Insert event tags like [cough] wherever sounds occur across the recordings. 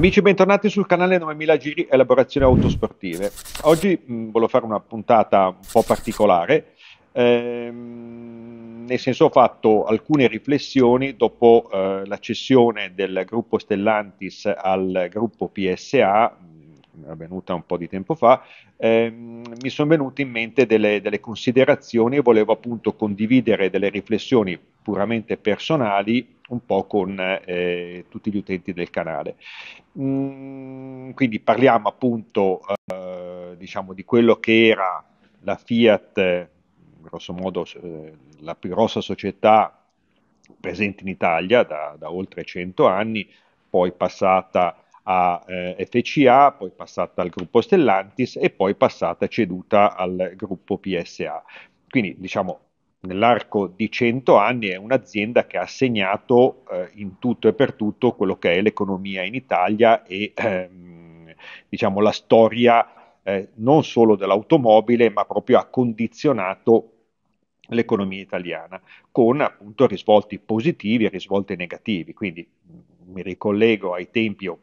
Amici, bentornati sul canale 9000 Giri Elaborazioni Autosportive. Oggi mh, mm, volevo fare una puntata un po' particolare, ehm, nel senso ho fatto alcune riflessioni dopo eh, la cessione del gruppo Stellantis al gruppo PSA, avvenuta un po' di tempo fa, ehm, mi sono venute in mente delle, delle considerazioni e volevo appunto condividere delle riflessioni puramente personali un po' con eh, tutti gli utenti del canale. Mm, quindi parliamo appunto eh, diciamo di quello che era la Fiat, grosso modo eh, la più grossa società presente in Italia da, da oltre 100 anni, poi passata a eh, FCA, poi passata al gruppo Stellantis e poi passata ceduta al gruppo PSA. Quindi diciamo nell'arco di 100 anni è un'azienda che ha segnato eh, in tutto e per tutto quello che è l'economia in Italia e ehm, diciamo la storia eh, non solo dell'automobile ma proprio ha condizionato l'economia italiana con appunto risvolti positivi e risvolti negativi quindi mi ricollego ai tempi o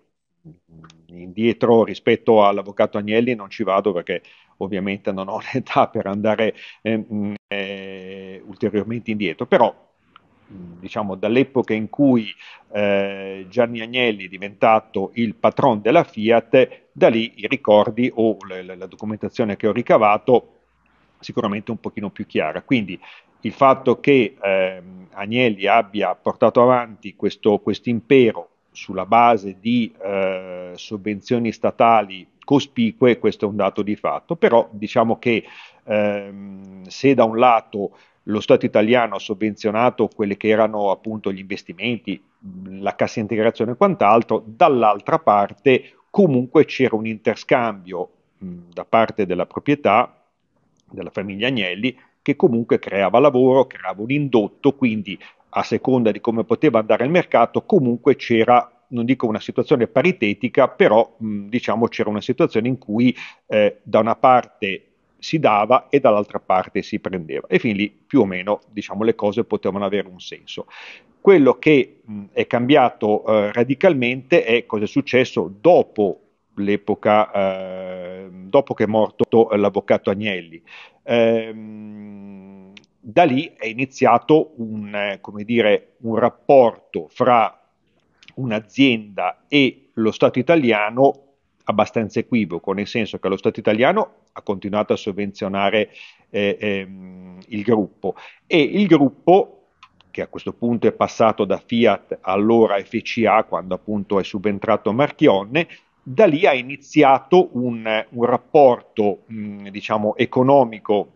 indietro rispetto all'avvocato Agnelli non ci vado perché ovviamente non ho [laughs] l'età per andare eh, eh, ulteriormente indietro, però diciamo dall'epoca in cui eh, Gianni Agnelli è diventato il patron della Fiat, da lì i ricordi o la, la documentazione che ho ricavato sicuramente un pochino più chiara. Quindi il fatto che ehm, Agnelli abbia portato avanti questo impero sulla base di eh, sovvenzioni statali cospicue, questo è un dato di fatto, però diciamo che ehm, se da un lato lo Stato italiano ha sovvenzionato quelli che erano appunto gli investimenti, la cassa integrazione e quant'altro, dall'altra parte comunque c'era un interscambio mh, da parte della proprietà, della famiglia Agnelli, che comunque creava lavoro, creava un indotto, quindi a seconda di come poteva andare il mercato, comunque c'era non dico una situazione paritetica, però mh, diciamo c'era una situazione in cui eh, da una parte si dava e dall'altra parte si prendeva e fin lì più o meno diciamo, le cose potevano avere un senso. Quello che mh, è cambiato eh, radicalmente è cosa è successo dopo l'epoca, eh, dopo che è morto l'avvocato Agnelli. Ehm, da lì è iniziato un, eh, dire, un rapporto fra un'azienda e lo Stato italiano abbastanza equivoco, nel senso che lo Stato italiano ha continuato a sovvenzionare eh, ehm, il gruppo e il gruppo che a questo punto è passato da Fiat allora FCA quando appunto è subentrato Marchionne, da lì ha iniziato un, un rapporto mh, mm, diciamo economico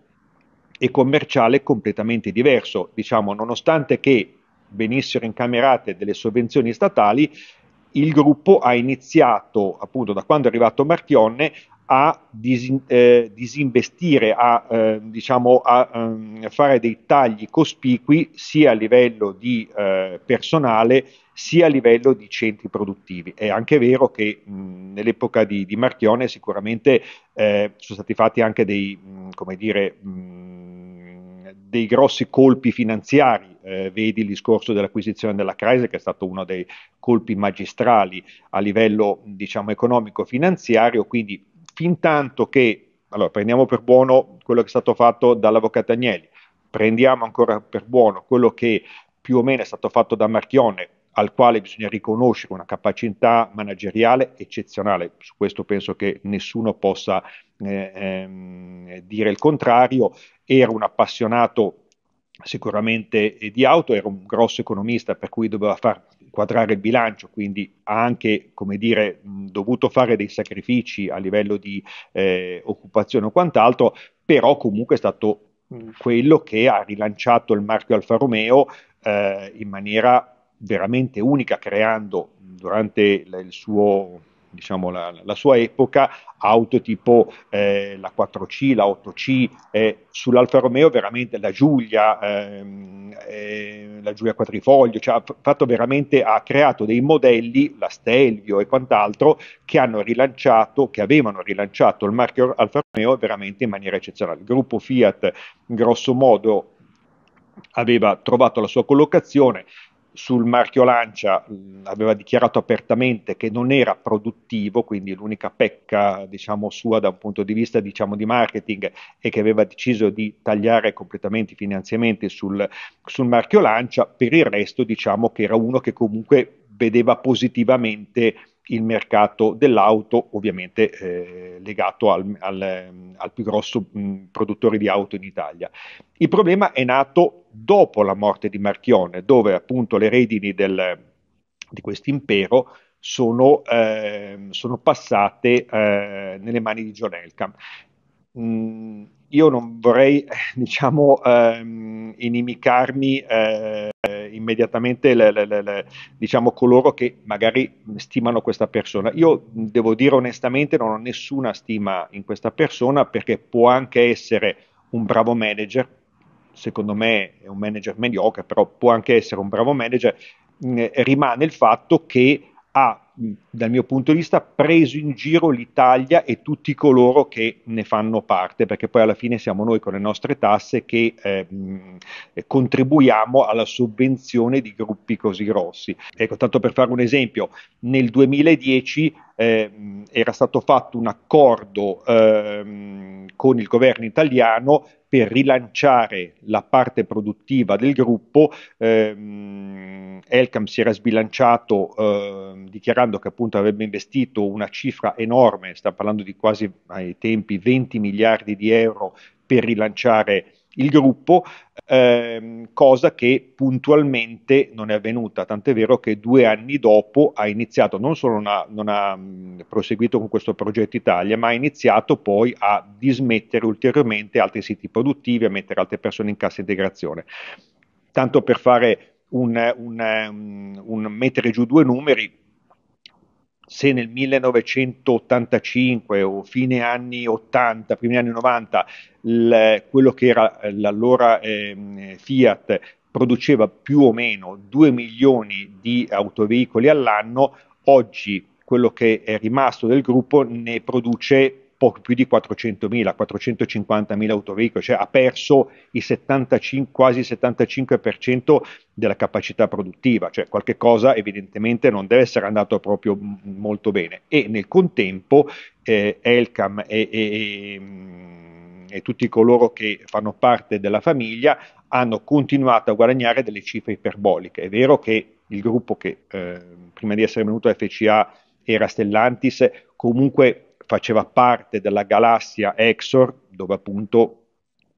e commerciale completamente diverso, diciamo nonostante che venissero incamerate delle sovvenzioni statali, il gruppo ha iniziato, appunto da quando è arrivato Marchionne, a disin- eh, disinvestire, a, eh, diciamo, a um, fare dei tagli cospicui sia a livello di eh, personale sia a livello di centri produttivi. È anche vero che mh, nell'epoca di, di, Marchione sicuramente eh, sono stati fatti anche dei, mh, dire, mh, dei grossi colpi finanziari eh, vedi il discorso dell'acquisizione della Chrysler che è stato uno dei colpi magistrali a livello diciamo, economico-finanziario, quindi fin tanto che, allora prendiamo per buono quello che è stato fatto dall'Avvocato Agnelli, prendiamo ancora per buono quello che più o meno è stato fatto da Marchione, al quale bisogna riconoscere una capacità manageriale eccezionale. Su questo penso che nessuno possa eh, ehm, dire il contrario. Era un appassionato sicuramente eh, di auto, era un grosso economista per cui doveva far quadrare il bilancio, quindi ha anche dire, dovuto fare dei sacrifici a livello di eh, occupazione o quant'altro, però comunque è stato quello che ha rilanciato il marchio Alfa Romeo eh, in maniera veramente unica, creando durante il suo diciamo, la, la, sua epoca, auto tipo eh, la 4C, la 8C, eh, sull'Alfa Romeo veramente la Giulia, ehm, eh, la Giulia Quadrifoglio, cioè, ha, fatto veramente, ha creato dei modelli, la Stelvio e quant'altro, che hanno rilanciato, che avevano rilanciato il marchio Alfa Romeo veramente in maniera eccezionale. Il gruppo Fiat, grosso modo, aveva trovato la sua collocazione, sul marchio Lancia aveva dichiarato apertamente che non era produttivo, quindi l'unica pecca diciamo, sua da un punto di vista diciamo, di marketing è che aveva deciso di tagliare completamente i finanziamenti sul, sul marchio Lancia, per il resto diciamo che era uno che comunque vedeva positivamente il mercato dell'auto, ovviamente eh, legato al, al, al, più grosso mh, produttore di auto in Italia. Il problema è nato dopo la morte di Marchione, dove appunto le redini del, di questo impero sono, eh, sono passate eh, nelle mani di John Elkham. Mm, io non vorrei, [laughs] diciamo, ehm, inimicarmi eh, immediatamente le, le, le, diciamo coloro che magari stimano questa persona. Io devo dire onestamente non ho nessuna stima in questa persona perché può anche essere un bravo manager, secondo me è un manager mediocre, però può anche essere un bravo manager, eh, rimane il fatto che ha dal mio punto di vista, preso in giro l'Italia e tutti coloro che ne fanno parte, perché poi alla fine siamo noi con le nostre tasse che eh, contribuiamo alla sovvenzione di gruppi così grossi. Ecco, tanto per fare un esempio, nel 2010 eh, era stato fatto un accordo eh, con il governo italiano per rilanciare la parte produttiva del gruppo. Ehm, Elcam si era sbilanciato eh, dichiarando che appunto avrebbe investito una cifra enorme, sta parlando di quasi ai tempi 20 miliardi di euro per rilanciare il gruppo, ehm, cosa che puntualmente non è avvenuta, tant'è vero che due anni dopo ha iniziato, non solo non ha, non ha mh, mm, proseguito con questo progetto Italia, ma ha iniziato poi a dismettere ulteriormente altri siti produttivi, a mettere altre persone in cassa integrazione. Tanto per fare un, un, un, mm, un mettere giù due numeri, se nel 1985 o fine anni 80, primi anni 90, il, quello che era eh, l'allora eh, Fiat produceva più o meno 2 milioni di autoveicoli all'anno, oggi quello che è rimasto del gruppo ne produce poco più di 400.000, 450.000 autoveicoli, cioè ha perso 75, quasi il 75% della capacità produttiva, cioè qualche cosa evidentemente non deve essere andato proprio molto bene e nel contempo eh, Elcam e, e, mm, e tutti coloro che fanno parte della famiglia hanno continuato a guadagnare delle cifre iperboliche, è vero che il gruppo che eh, prima di essere venuto a FCA era Stellantis, comunque faceva parte della galassia Exor, dove appunto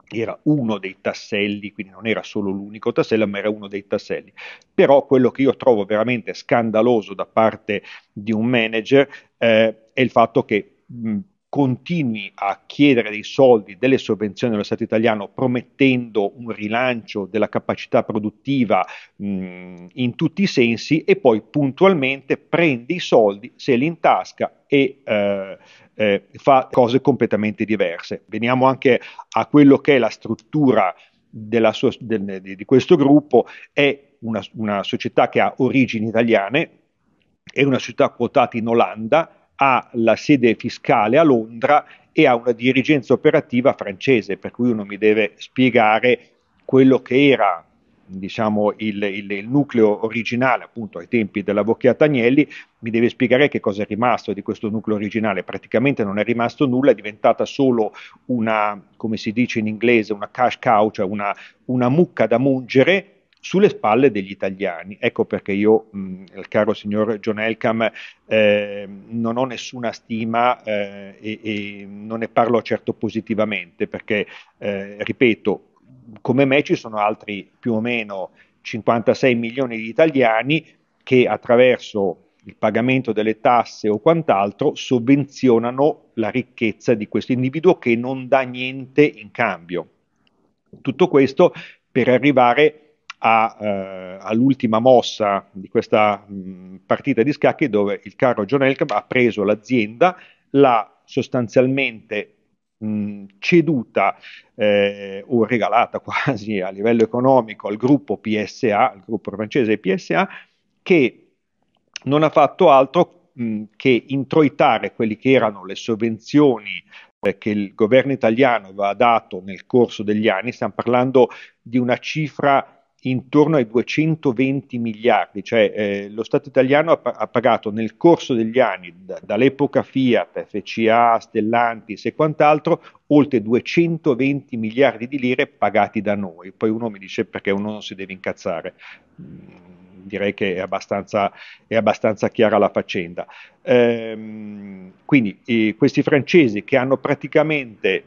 era uno dei tasselli, quindi non era solo l'unico tassello, ma era uno dei tasselli. Però quello che io trovo veramente scandaloso da parte di un manager eh, è il fatto che mh, continui a chiedere dei soldi, delle sovvenzioni allo Stato italiano, promettendo un rilancio della capacità produttiva mh, in tutti i sensi e poi puntualmente prende i soldi, se li intasca e eh, eh, fa cose completamente diverse. Veniamo anche a quello che è la struttura sua, del, di questo gruppo, è una, una società che ha origini italiane, è una società quotata in Olanda, ha la sede fiscale a Londra e ha una dirigenza operativa francese, per cui uno mi deve spiegare quello che era diciamo, il, il, il, nucleo originale, appunto ai tempi dell'avvocato Agnelli, mi deve spiegare che cosa è rimasto di questo nucleo originale. Praticamente non è rimasto nulla, è diventata solo una, come si dice in inglese, una cash cow, cioè una, una mucca da mungere sulle spalle degli italiani. Ecco perché io, mh, il caro signor John Elkham, eh, non ho nessuna stima eh, e, e, non ne parlo certo positivamente, perché, eh, ripeto, come me ci sono altri più o meno 56 milioni di italiani che attraverso il pagamento delle tasse o quant'altro sovvenzionano la ricchezza di questo individuo che non dà niente in cambio. Tutto questo per arrivare a a, eh, all'ultima mossa di questa mh, mm, partita di scacchi dove il caro John Elkham ha preso l'azienda, l'ha sostanzialmente mh, mm, ceduta eh, o regalata quasi a livello economico al gruppo PSA, al gruppo francese PSA, che non ha fatto altro mh, mm, che introitare quelle che erano le sovvenzioni eh, che il governo italiano aveva dato nel corso degli anni, stiamo parlando di una cifra intorno ai 220 miliardi, cioè eh, lo Stato italiano ha, ha, pagato nel corso degli anni, d- dall'epoca Fiat, FCA, Stellantis e quant'altro, oltre 220 miliardi di lire pagati da noi. Poi uno mi dice perché uno non si deve incazzare. Mm, direi che è abbastanza, è abbastanza chiara la faccenda. Ehm, quindi eh, questi francesi che hanno praticamente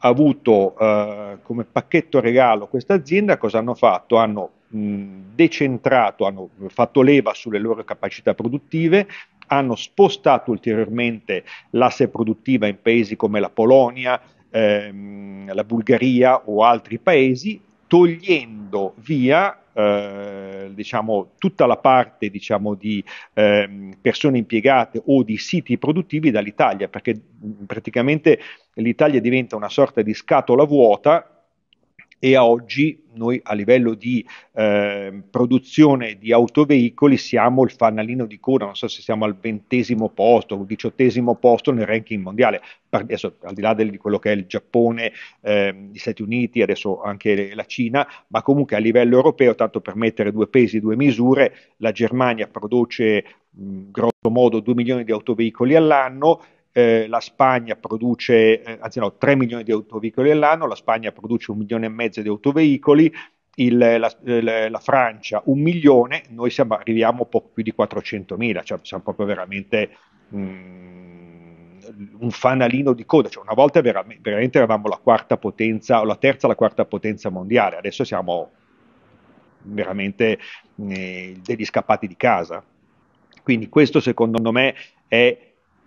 avuto eh, come pacchetto regalo questa azienda, cosa hanno fatto? Hanno decentrato, hanno fatto leva sulle loro capacità produttive, hanno spostato ulteriormente l'asse produttiva in paesi come la Polonia, ehm, la Bulgaria o altri paesi togliendo via eh, diciamo, tutta la parte diciamo, di eh, persone impiegate o di siti produttivi dall'Italia, perché mh, praticamente l'Italia diventa una sorta di scatola vuota e a oggi noi a livello di eh, produzione di autoveicoli siamo il fanalino di coda, non so se siamo al ventesimo posto o diciottesimo posto nel ranking mondiale, adesso al di là del, di quello che è il Giappone, eh, gli Stati Uniti, adesso anche la Cina, ma comunque a livello europeo, tanto per mettere due pesi, e due misure, la Germania produce in grosso modo 2 milioni di autoveicoli all'anno, eh, la Spagna produce, eh, anzi no, 3 milioni di autoveicoli all'anno, la Spagna produce un milione e mezzo di autoveicoli, il, eh, la, eh, la, la, Francia un milione, noi siamo, arriviamo poco più di 400 mila, cioè siamo proprio veramente mh, mm, un fanalino di coda, cioè, una volta vera, veramente eravamo la quarta potenza, o la terza la quarta potenza mondiale, adesso siamo veramente eh, degli scappati di casa. Quindi questo secondo me è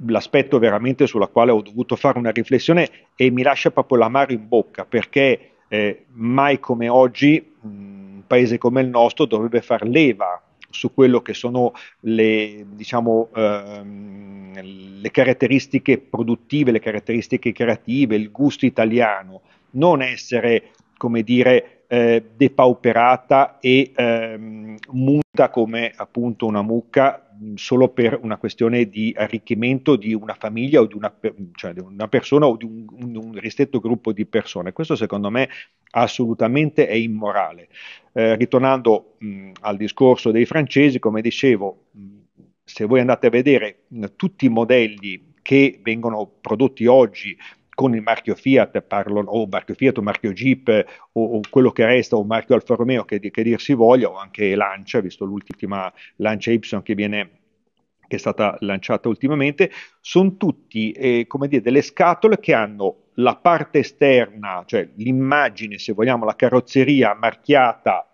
l'aspetto veramente sulla quale ho dovuto fare una riflessione e mi lascia proprio l'amaro in bocca perché eh, mai come oggi mm, un paese come il nostro dovrebbe far leva su quello che sono le, diciamo, ehm, le caratteristiche produttive, le caratteristiche creative, il gusto italiano, non essere, come dire, eh, depauperata e ehm, muta come appunto una mucca solo per una questione di arricchimento di una famiglia o di una, cioè di una persona o di un, un, ristretto gruppo di persone. Questo secondo me assolutamente è immorale. Eh, ritornando mh, al discorso dei francesi, come dicevo, mh, se voi andate a vedere mh, tutti i modelli che vengono prodotti oggi con il marchio Fiat, parlo o marchio Fiat o marchio Jeep eh, o, o quello che resta o marchio Alfa Romeo che, che dir si voglia o anche Lancia, visto l'ultima Lancia Y che viene che è stata lanciata ultimamente, sono tutti eh, come dire, delle scatole che hanno la parte esterna, cioè l'immagine, se vogliamo, la carrozzeria marchiata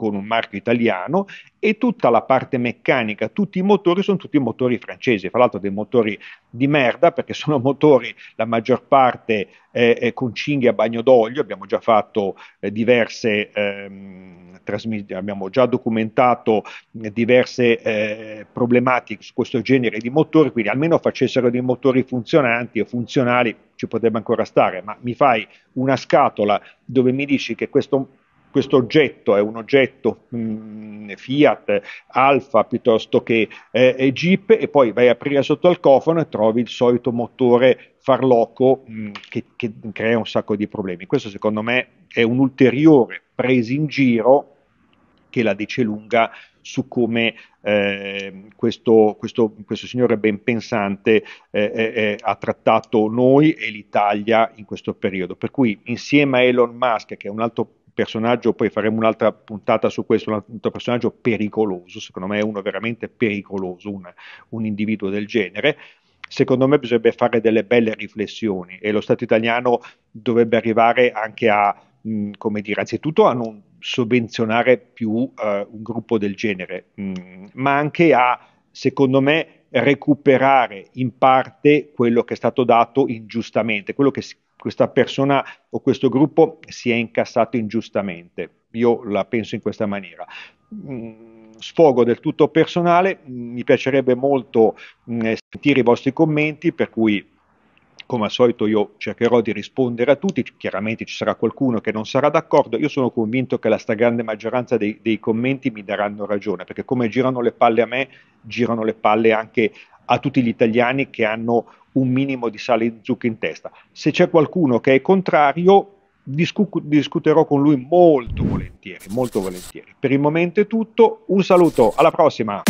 con un marchio italiano e tutta la parte meccanica, tutti i motori sono tutti motori francesi, fra l'altro dei motori di merda perché sono [laughs] motori la maggior parte eh, con cinghie a bagno d'olio, abbiamo già fatto eh, diverse ehm, trasmissioni, abbiamo già documentato mm, eh, diverse problematiche su questo genere di motori, quindi almeno facessero dei motori funzionanti o funzionali ci potrebbe ancora stare, ma mi fai una scatola dove mi dici che questo questo oggetto è un oggetto mh, mm, Fiat, Alfa piuttosto che eh, Jeep e poi vai a aprire sotto al cofano e trovi il solito motore farlocco mh, mm, che, che crea un sacco di problemi. Questo secondo me è un ulteriore presa in giro che la dice lunga su come eh, questo, questo, questo, signore ben pensante eh, eh, eh, ha trattato noi e l'Italia in questo periodo. Per cui insieme a Elon Musk, che è un altro personaggio, poi faremo un'altra puntata su questo, un altro personaggio pericoloso, secondo me è uno veramente pericoloso, un, un individuo del genere. Secondo me bisognerebbe fare delle belle riflessioni e lo Stato italiano dovrebbe arrivare anche a, mh, mm, come dire, anzitutto a non sovvenzionare più uh, un gruppo del genere, mh, mm, ma anche a, secondo me, recuperare in parte quello che è stato dato ingiustamente, quello che questa persona o questo gruppo si è incassato ingiustamente. Io la penso in questa maniera. Mm, sfogo del tutto personale, mi piacerebbe molto mm, sentire i vostri commenti, per cui come al solito io cercherò di rispondere a tutti, chiaramente ci sarà qualcuno che non sarà d'accordo, io sono convinto che la stragrande maggioranza dei, dei commenti mi daranno ragione, perché come girano le palle a me, girano le palle anche a tutti gli italiani che hanno un minimo di sale e zucca in testa. Se c'è qualcuno che è contrario, discu- discuterò con lui molto volentieri, molto volentieri. Per il momento è tutto, un saluto, alla prossima!